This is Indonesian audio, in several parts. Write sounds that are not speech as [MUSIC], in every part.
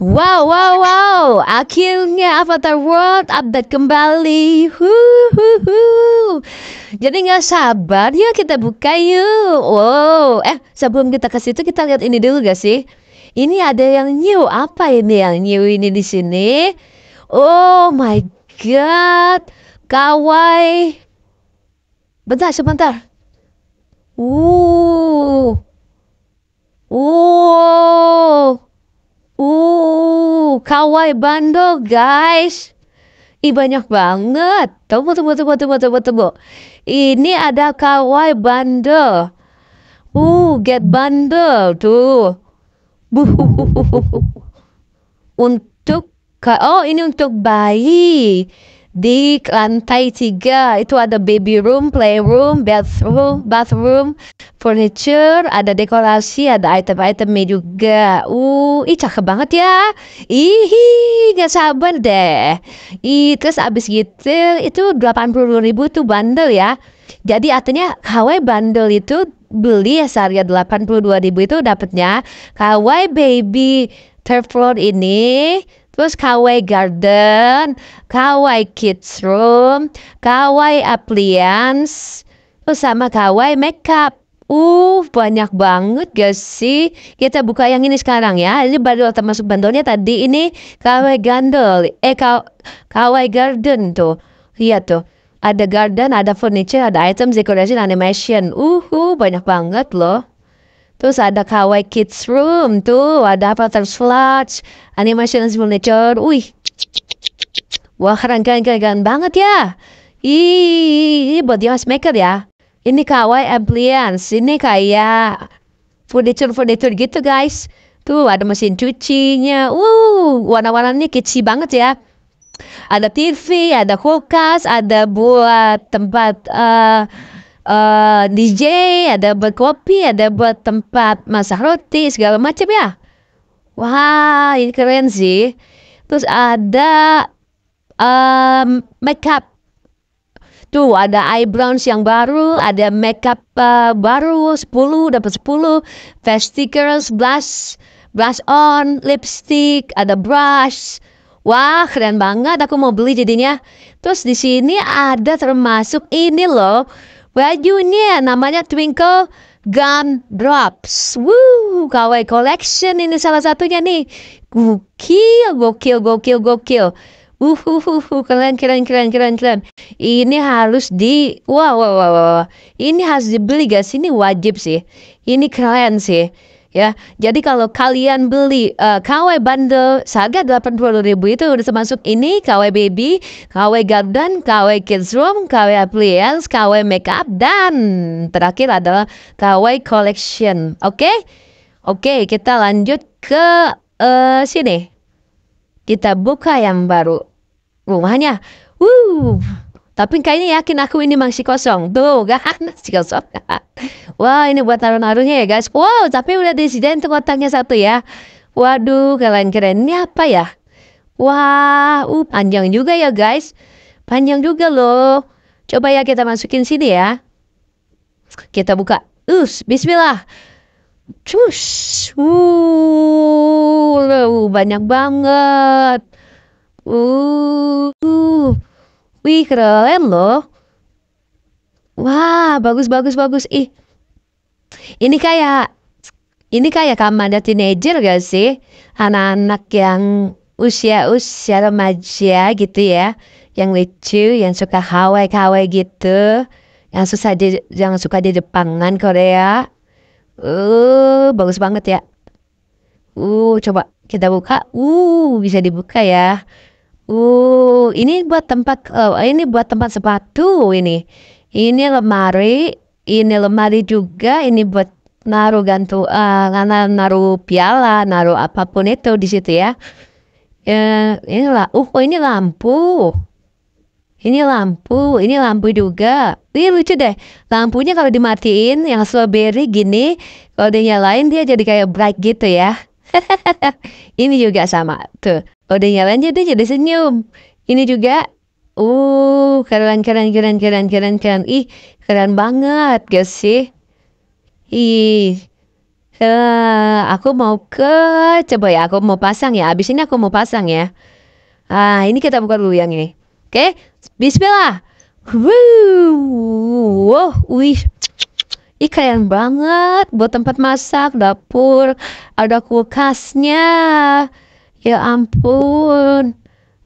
Wow, wow, wow. Akhirnya Avatar World update kembali. Huhuhu. Jadi nggak sabar ya kita buka yuk. Wow. Eh, sebelum kita ke situ kita lihat ini dulu gak sih? Ini ada yang new. Apa ini yang new ini di sini? Oh my god. Kawaii. Bentar, sebentar. kawaii bando guys. Ih banyak banget. Tunggu, tunggu, tunggu, tunggu, tunggu, tunggu. Ini ada kawaii bando. Uh, get bundle tuh. Untuk oh ini untuk bayi di lantai tiga itu ada baby room, playroom, bathroom, bathroom, furniture, ada dekorasi, ada item-itemnya juga. Uh, ih cakep banget ya. Ih, gak sabar deh. Ih, terus abis gitu itu 80 ribu tuh bandel ya. Jadi artinya Hawaii bandel itu beli ya seharga 82 ribu itu dapatnya Hawaii baby third floor ini Terus Kawaii Garden, Kawaii Kids Room, Kawaii Appliance, terus sama Kawaii Makeup. Uh, banyak banget gak sih? Kita buka yang ini sekarang ya. Ini baru termasuk bandolnya tadi. Ini Kawai Gandol. Eh, Kaw Kawai Garden tuh. Iya tuh. Ada garden, ada furniture, ada items, decoration, animation. Uh, uh banyak banget loh. Terus ada Kawaii Kids Room tuh, ada apa Flutch, Animation furniture, Wih. Wah, keren-keren banget ya. Ih, buat dia maker ya. Ini Kawaii appliance ini kayak furniture-furniture gitu guys. Tuh ada mesin cucinya. Uh, warna-warnanya kecil banget ya. Ada TV, ada kulkas, ada buat tempat uh, Eh, DJ, ada buat kopi, ada buat tempat masak roti segala macam ya. Wah, ini keren sih. Terus ada um, makeup. Tuh ada eyebrows yang baru, ada makeup uh, baru 10 dapat 10, face stickers, blush, blush on, lipstick, ada brush. Wah, keren banget aku mau beli jadinya. Terus di sini ada termasuk ini loh Bajunya namanya Twinkle Gum Drops. Woo, kawaii collection ini salah satunya nih. Gokil, gokil, gokil, gokil. Uhuhuhu, uh, keren, keren, keren, keren, keren. Ini harus di, wow, wow, wow, wow. ini harus dibeli guys. Ini wajib sih. Ini keren sih ya. Jadi kalau kalian beli uh, eh, KW bundle seharga 80.000 itu udah termasuk ini KW baby, KW garden, KW kids room, KW appliance, KW makeup dan terakhir adalah KW collection. Oke? Okay? Oke, okay, kita lanjut ke uh, sini. Kita buka yang baru rumahnya. Wuh. Tapi kayaknya yakin aku ini masih kosong. Tuh [LAUGHS] kan, masih kosong. [LAUGHS] Wah ini buat naruh-naruhnya ya guys. Wow tapi udah disediain tuh kotaknya satu ya. Waduh kalian keren ini apa ya? Wah uh, panjang juga ya guys. Panjang juga loh. Coba ya kita masukin sini ya. Kita buka. Us, bismillah. Cus. Uh, banyak banget. Uh, uh. Wih, keren loh. Wah, bagus, bagus, bagus. Ih, ini kayak ini kayak ada teenager gak sih? Anak-anak yang usia-usia remaja gitu ya, yang lucu, yang suka kawaii-kawaii gitu, yang susah di, yang suka di Jepangan Korea. Uh, bagus banget ya. Uh, coba kita buka. Uh, bisa dibuka ya. Uh, ini buat tempat uh, ini buat tempat sepatu ini. Ini lemari ini lemari juga ini buat naruh gantung uh, naruh piala naruh apapun itu di situ ya uh, ya, lah uh oh ini lampu ini lampu, ini lampu juga. Ini lucu deh, lampunya kalau dimatiin yang strawberry gini, kalau lain dia jadi kayak bright gitu ya. [LAUGHS] ini juga sama, tuh. Kalau nyalain jadi jadi senyum. Ini juga Oh, keren, keren, keren, keren, keren, keren. Ih, keren banget gak sih? Ih, Uh, aku mau ke coba ya aku mau pasang ya abis ini aku mau pasang ya ah ini kita buka dulu yang ini oke okay? Bismillah wow wow wih Ih keren banget buat tempat masak dapur ada kulkasnya ya ampun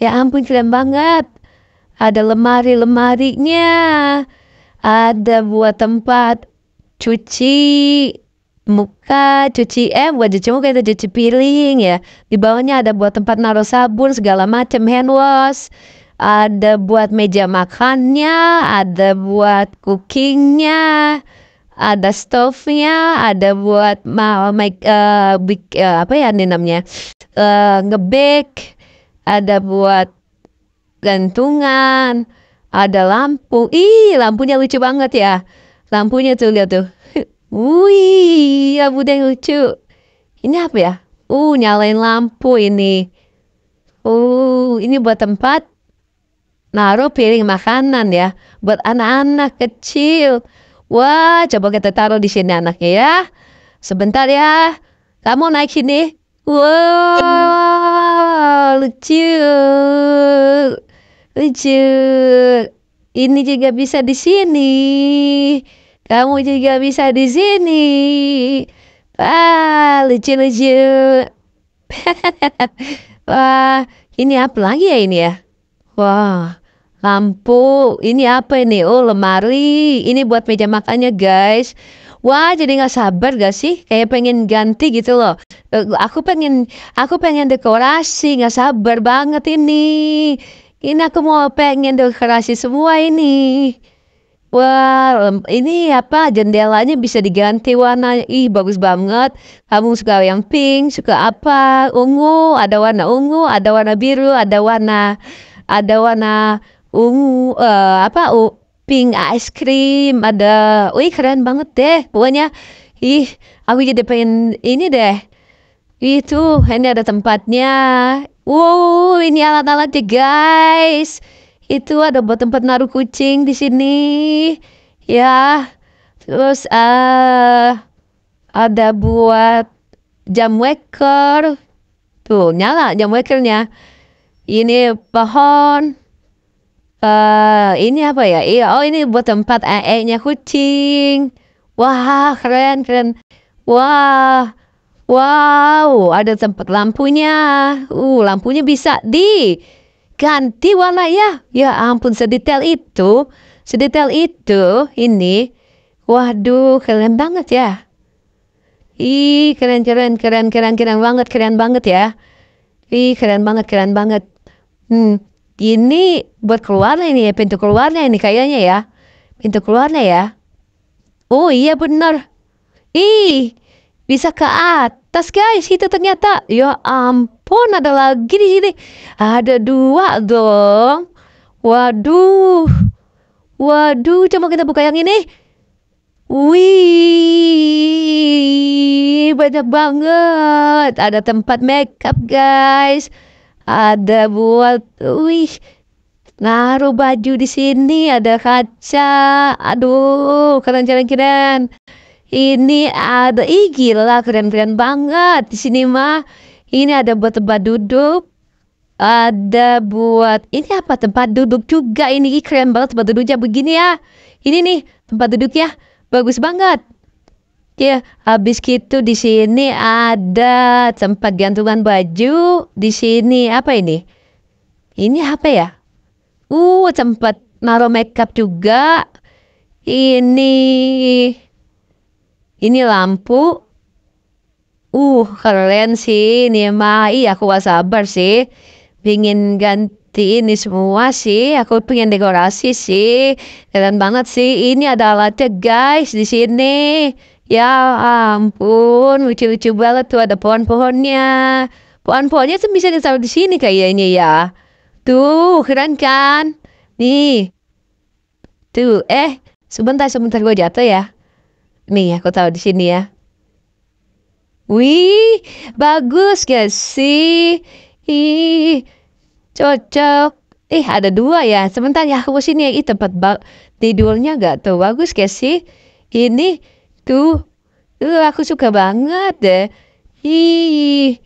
ya ampun keren banget ada lemari-lemarinya, ada buat tempat cuci muka, cuci eh buat cuci muka itu cuci piring ya. Di bawahnya ada buat tempat naruh sabun segala macam hand wash. Ada buat meja makannya, ada buat cookingnya, ada stove-nya, ada buat ma make uh, eh, big, uh, eh, apa ya namanya? Uh, ngebake, ada buat gantungan, ada lampu. Ih, lampunya lucu banget ya. Lampunya tuh lihat tuh. [LAUGHS] Wih, lampunya yang lucu. Ini apa ya? Uh, nyalain lampu ini. Uh, ini buat tempat naruh piring makanan ya buat anak-anak kecil. Wah, coba kita taruh di sini anaknya ya. Sebentar ya. Kamu naik sini. Wow, lucu. Lucu, Ini juga bisa di sini. Kamu juga bisa di sini. Wah, lucu-lucu. [LAUGHS] Wah, ini apa lagi ya ini ya? Wah, lampu. Ini apa ini? Oh, lemari. Ini buat meja makannya, guys. Wah, jadi nggak sabar gak sih? Kayak pengen ganti gitu loh. Eh, aku pengen, aku pengen dekorasi. Nggak sabar banget ini. Ini aku mau pengen dekorasi semua ini. Wah, ini apa jendelanya bisa diganti warna. Ih, bagus banget. Kamu suka yang pink, suka apa? Ungu, ada warna ungu, ada warna biru, ada warna ada warna ungu uh, apa uh, pink ice cream, ada wih keren banget deh. Pokoknya ih, aku jadi pengen ini deh. Itu, ini ada tempatnya. Wow, ini alat-alat ya guys. Itu ada buat tempat naruh kucing di sini. Ya. Terus uh, ada buat jam waker. Tuh, nyala jam wakernya. Ini pohon. Uh, ini apa ya? Iya, oh ini buat tempat ee-nya kucing. Wah, keren, keren. Wah, Wow, ada tempat lampunya. Uh, lampunya bisa diganti warna ya. Ya ampun, sedetail itu. Sedetail itu ini. Waduh, keren banget ya. Ih, keren, keren, keren, keren, keren banget, keren banget ya. Ih, keren banget, keren banget. Hmm, ini buat keluarnya ini ya, pintu keluarnya ini kayaknya ya. Pintu keluarnya ya. Oh iya benar. Ih, bisa ke atas guys, itu ternyata. Ya ampun, ada lagi di sini. Ada dua dong. Waduh. Waduh, coba kita buka yang ini. Wih, banyak banget. Ada tempat makeup guys. Ada buat, wih, ngaruh baju di sini. Ada kaca. Aduh, keren keren-keren. Ini ada ih gila keren-keren banget. Di sini mah ini ada buat tempat duduk. Ada buat ini apa tempat duduk juga ini ih, keren banget tempat duduknya begini ya. Ini nih tempat duduknya bagus banget. Ya, habis gitu di sini ada tempat gantungan baju. Di sini apa ini? Ini apa ya? Uh, tempat naruh makeup juga. Ini ini lampu. Uh, keren sih ini mah. Iya, aku gak sabar sih. Pingin ganti ini semua sih. Aku pengen dekorasi sih. Keren banget sih. Ini ada alatnya guys di sini. Ya ampun, lucu-lucu banget tuh ada pohon-pohonnya. Pohon-pohonnya tuh bisa ditaruh di sini kayaknya ya. Tuh, keren kan? Nih. Tuh, eh, sebentar sebentar gue jatuh ya. Nih, aku tahu di sini ya. Wih, bagus gak sih? Ih, cocok. Ih, ada dua ya. Sebentar ya, aku sini ya. Ih, tempat tidurnya gak tuh. Bagus gak sih? Ini, tuh. Tuh, aku suka banget deh. Ih,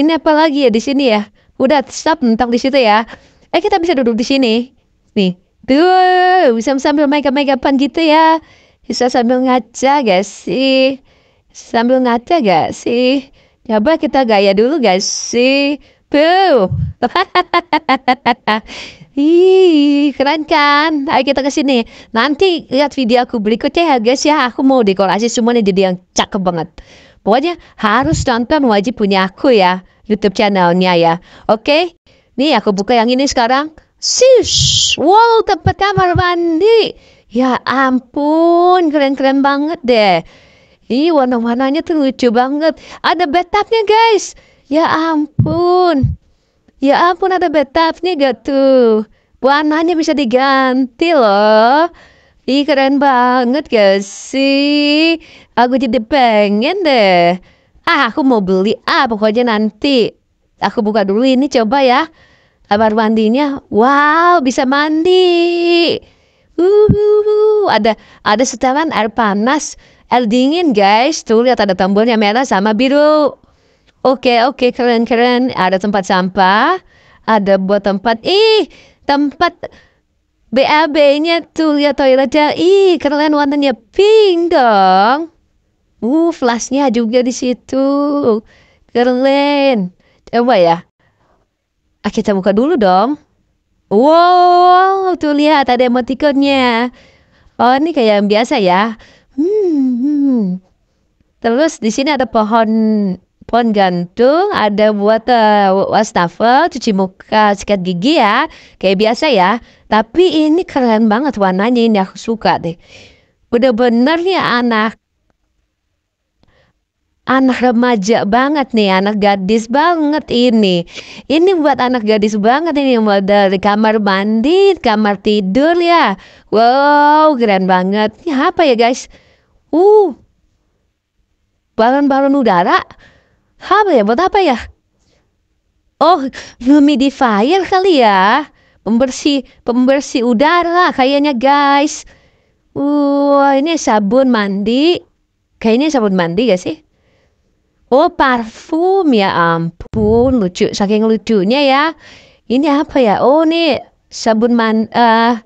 ini apa lagi ya di sini ya? Udah, stop, mentok di situ ya. Eh, kita bisa duduk di sini. Nih, tuh, bisa sambil megang-megapan gitu ya. Bisa sambil ngaca gak sih? Sambil ngaca gak sih? Coba kita gaya dulu gak sih? Boo! [LAUGHS] Ih, keren kan? Ayo kita ke sini. Nanti lihat video aku berikutnya ya guys ya. Aku mau dekorasi semuanya jadi yang cakep banget. Pokoknya harus nonton wajib punya aku ya. Youtube channelnya ya. Oke? Okay? Nih aku buka yang ini sekarang. Sis, wow tempat kamar mandi. Ya ampun, keren-keren banget deh. Ih, warna-warnanya tuh lucu banget. Ada bathtubnya, guys. Ya ampun. Ya ampun, ada bathtubnya gak tuh? Warnanya bisa diganti loh. Ih, keren banget gak sih? Aku jadi pengen deh. Ah, aku mau beli. Ah, pokoknya nanti. Aku buka dulu ini coba ya. Kamar mandinya. Wow, bisa mandi. Uhuhu, ada ada setelan air panas, air dingin guys. Tuh lihat ada tombolnya merah sama biru. Oke, oke, keren-keren. Ada tempat sampah, ada buat tempat ih, tempat BAB-nya tuh lihat toiletnya. Ih, keren warnanya pink dong. Uh, flashnya juga di situ. Keren. Coba ya. Ah, kita buka dulu dong. Wow, tuh lihat ada emoticonnya. Oh, ini kayak yang biasa ya. Hmm, hmm. Terus di sini ada pohon pohon gantung, ada buat uh, wastafel, cuci muka, sikat gigi ya, kayak biasa ya. Tapi ini keren banget warnanya ini aku suka deh. Udah bener nih anak anak remaja banget nih, anak gadis banget ini. Ini buat anak gadis banget ini, buat dari kamar mandi, kamar tidur ya. Wow, keren banget. Ini apa ya guys? Uh, balon-balon udara? Apa ya, buat apa ya? Oh, humidifier kali ya. Pembersih, pembersih udara kayaknya guys. Wah, uh, ini sabun mandi. Kayaknya sabun mandi gak sih? Oh parfum ya ampun lucu saking lucunya ya. Ini apa ya? Oh ini sabun man uh,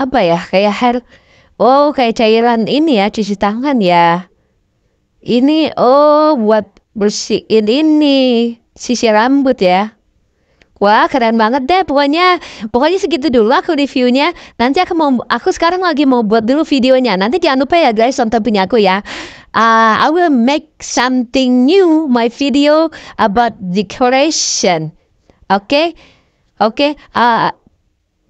apa ya kayak hair. Oh kayak cairan ini ya cuci tangan ya. Ini oh buat bersihin ini sisir rambut ya. Wah keren banget deh pokoknya pokoknya segitu dulu aku reviewnya nanti aku mau aku sekarang lagi mau buat dulu videonya nanti jangan lupa ya guys tonton punya aku ya uh, I will make something new, my video about decoration. Oke, okay? oke. Okay? Uh,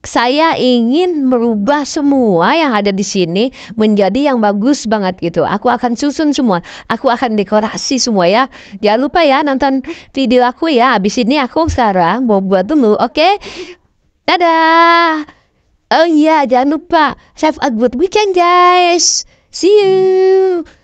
saya ingin merubah semua yang ada di sini menjadi yang bagus banget gitu. Aku akan susun semua, aku akan dekorasi semua ya. Jangan lupa ya nonton video aku ya. Abis ini aku sekarang mau buat dulu, oke? Okay? Dadah. Oh iya, jangan lupa save a good weekend guys. See you.